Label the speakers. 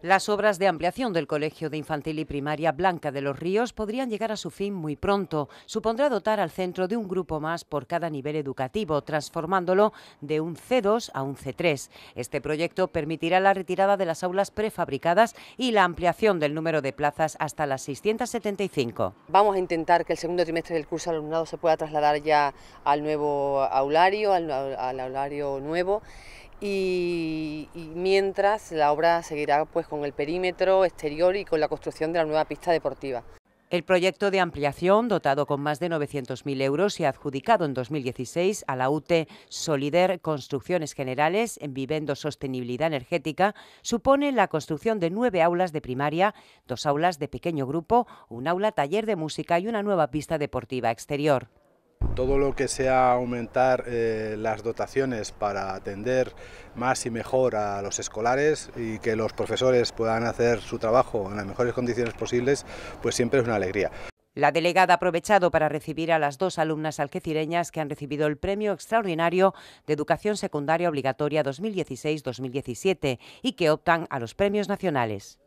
Speaker 1: Las obras de ampliación del Colegio de Infantil y Primaria Blanca de los Ríos podrían llegar a su fin muy pronto. Supondrá dotar al centro de un grupo más por cada nivel educativo, transformándolo de un C2 a un C3. Este proyecto permitirá la retirada de las aulas prefabricadas y la ampliación del número de plazas hasta las 675.
Speaker 2: Vamos a intentar que el segundo trimestre del curso alumnado se pueda trasladar ya al nuevo aulario, al, aulario nuevo y, mientras la obra seguirá pues con el perímetro exterior y con la construcción de la nueva pista deportiva.
Speaker 1: El proyecto de ampliación, dotado con más de 900.000 euros y adjudicado en 2016 a la UTE Solider Construcciones Generales en Vivendo Sostenibilidad Energética, supone la construcción de nueve aulas de primaria, dos aulas de pequeño grupo, un aula taller de música y una nueva pista deportiva exterior
Speaker 3: todo lo que sea aumentar eh, las dotaciones para atender más y mejor a los escolares y que los profesores puedan hacer su trabajo en las mejores condiciones posibles, pues siempre es una alegría. La
Speaker 1: delegada ha aprovechado para recibir a las dos alumnas alquecireñas que han recibido el Premio Extraordinario de Educación Secundaria Obligatoria 2016-2017 y que optan a los premios nacionales.